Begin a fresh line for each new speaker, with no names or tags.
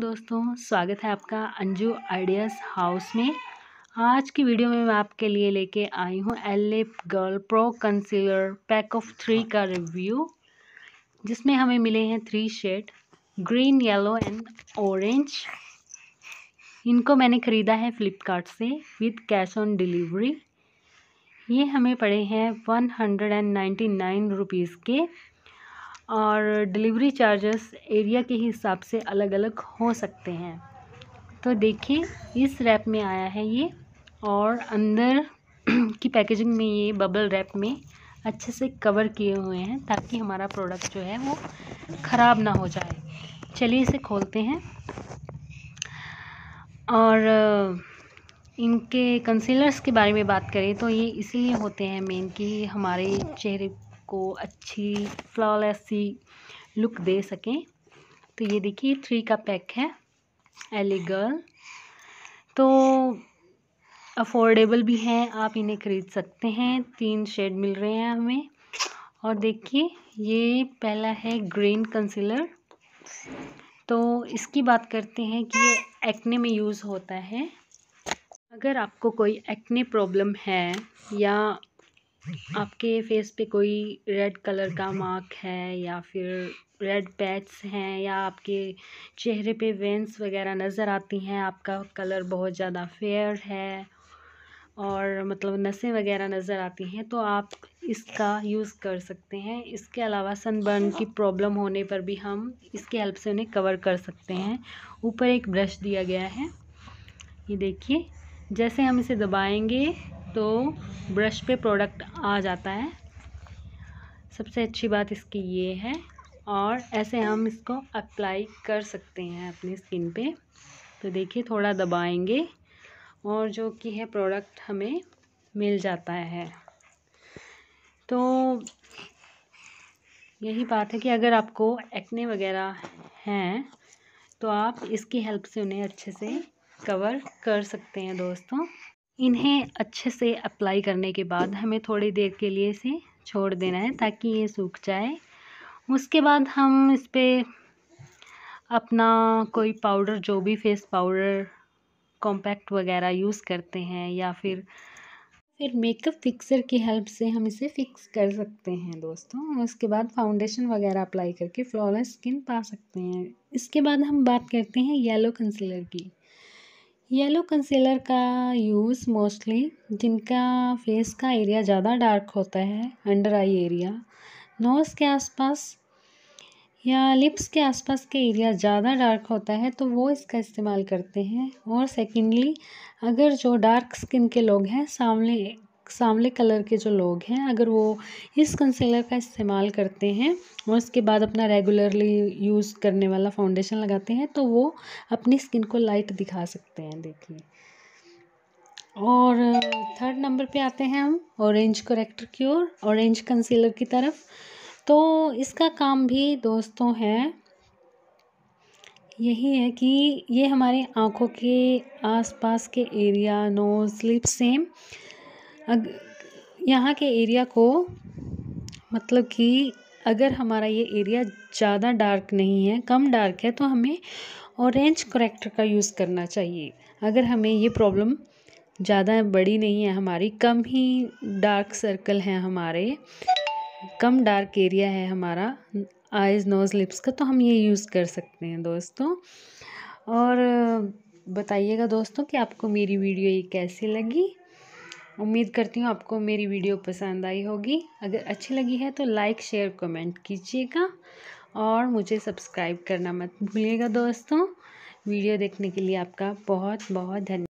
दोस्तों स्वागत है आपका अंजू आइडियाज़ हाउस में आज की वीडियो में मैं आपके लिए लेके आई हूँ एलिप girl pro concealer pack of three का रिव्यू जिसमें हमें मिले हैं three shade green yellow and orange इनको मैंने ख़रीदा है फ़्लिपकार्ट से विद कैश ऑन डिलीवरी ये हमें पड़े हैं one hundred and ninety nine rupees के और डिलीवरी चार्जेस एरिया के हिसाब से अलग अलग हो सकते हैं तो देखिए इस रैप में आया है ये और अंदर की पैकेजिंग में ये बबल रैप में अच्छे से कवर किए हुए हैं ताकि हमारा प्रोडक्ट जो है वो ख़राब ना हो जाए चलिए इसे खोलते हैं और इनके कंसीलर्स के बारे में बात करें तो ये इसीलिए होते हैं मेन कि हमारे चेहरे आपको अच्छी फ्लॉलेस सी लुक दे सकें तो ये देखिए थ्री का पैक है एली गर्ल तो अफोर्डेबल भी हैं आप इन्हें ख़रीद सकते हैं तीन शेड मिल रहे हैं हमें और देखिए ये पहला है ग्रीन कंसीलर तो इसकी बात करते हैं कि ये एक्ने में यूज़ होता है अगर आपको कोई एक्ने प्रॉब्लम है या आपके फेस पे कोई रेड कलर का मार्क है या फिर रेड पैच्स हैं या आपके चेहरे पे वेंस वगैरह नज़र आती हैं आपका कलर बहुत ज़्यादा फेयर है और मतलब नसें वगैरह नज़र आती हैं तो आप इसका यूज़ कर सकते हैं इसके अलावा सनबर्न की प्रॉब्लम होने पर भी हम इसके हेल्प से उन्हें कवर कर सकते हैं ऊपर एक ब्रश दिया गया है ये देखिए जैसे हम इसे दबाएंगे तो ब्रश पे प्रोडक्ट आ जाता है सबसे अच्छी बात इसकी ये है और ऐसे हम इसको अप्लाई कर सकते हैं अपनी स्किन पे तो देखिए थोड़ा दबाएंगे और जो कि है प्रोडक्ट हमें मिल जाता है तो यही बात है कि अगर आपको एक्ने वगैरह हैं तो आप इसकी हेल्प से उन्हें अच्छे से कवर कर सकते हैं दोस्तों इन्हें अच्छे से अप्लाई करने के बाद हमें थोड़ी देर के लिए इसे छोड़ देना है ताकि ये सूख जाए उसके बाद हम इस पर अपना कोई पाउडर जो भी फेस पाउडर कॉम्पैक्ट वगैरह यूज़ करते हैं या फिर फिर मेकअप फिक्सर की हेल्प से हम इसे फिक्स कर सकते हैं दोस्तों उसके बाद फाउंडेशन वगैरह अप्लाई करके फ्लॉलेस स्किन पा सकते हैं इसके बाद हम बात करते हैं येलो कंसीलर की येलो कंसीलर का यूज़ मोस्टली जिनका फेस का एरिया ज़्यादा डार्क होता है अंडर आई एरिया नोज़ के आसपास या लिप्स के आसपास के एरिया ज़्यादा डार्क होता है तो वो इसका इस्तेमाल करते हैं और सेकेंडली अगर जो डार्क स्किन के लोग हैं सामने सांवले कलर के जो लोग हैं अगर वो इस कंसीलर का इस्तेमाल करते हैं और उसके बाद अपना रेगुलरली यूज़ करने वाला फाउंडेशन लगाते हैं तो वो अपनी स्किन को लाइट दिखा सकते हैं देखिए और थर्ड नंबर पे आते हैं हम ऑरेंज करेक्टर की ओर ऑरेंज कंसीलर की तरफ तो इसका काम भी दोस्तों है यही है कि ये हमारे आँखों के आसपास के एरिया नोज लिप सेम यहाँ के एरिया को मतलब कि अगर हमारा ये एरिया ज़्यादा डार्क नहीं है कम डार्क है तो हमें ऑरेंज करेक्टर का यूज़ करना चाहिए अगर हमें ये प्रॉब्लम ज़्यादा बड़ी नहीं है हमारी कम ही डार्क सर्कल हैं हमारे कम डार्क एरिया है हमारा आइज़ नोज लिप्स का तो हम ये यूज़ कर सकते हैं दोस्तों और बताइएगा दोस्तों कि आपको मेरी वीडियो ये कैसी लगी उम्मीद करती हूँ आपको मेरी वीडियो पसंद आई होगी अगर अच्छी लगी है तो लाइक शेयर कमेंट कीजिएगा और मुझे सब्सक्राइब करना मत भूलिएगा दोस्तों वीडियो देखने के लिए आपका बहुत बहुत धन्यवाद